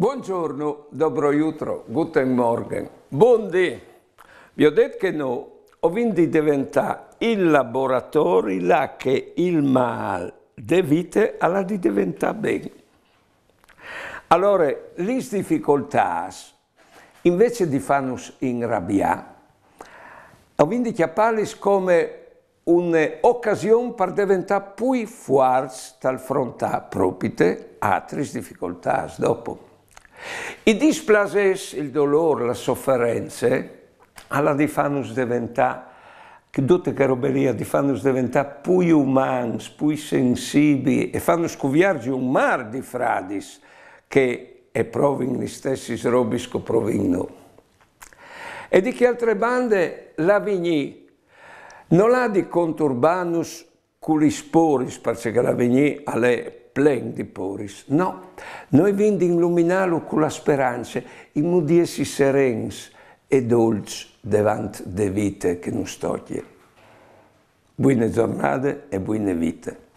Buongiorno, dobro jutro, guten morgen, buon dì. Vi ho detto che no, ho vinto di diventare il laboratorio là che il mal de vite alla di diventare bene. Allora, le difficoltà, invece di farnos in rabbia, ho vinto chiamarle come un'occasione per diventare più forti dal fronte propite altre difficoltà dopo. I displaces, il dolore, la sofferenza, alla di fanus diventare che tutte che roberia ti fanno diventare pui umans, pui sensibili e fanno scuviarci un mar di fradis che è provin gli stessi robis che E di che altre bande la Vigny non ha di conturbanus culisporis, perché la Vigny ha plen di poris. No, noi vindi illuminalo con la speranza, in mudiesi serens e dolci devant de vite che non stoglie. Buone giornate e buone vite.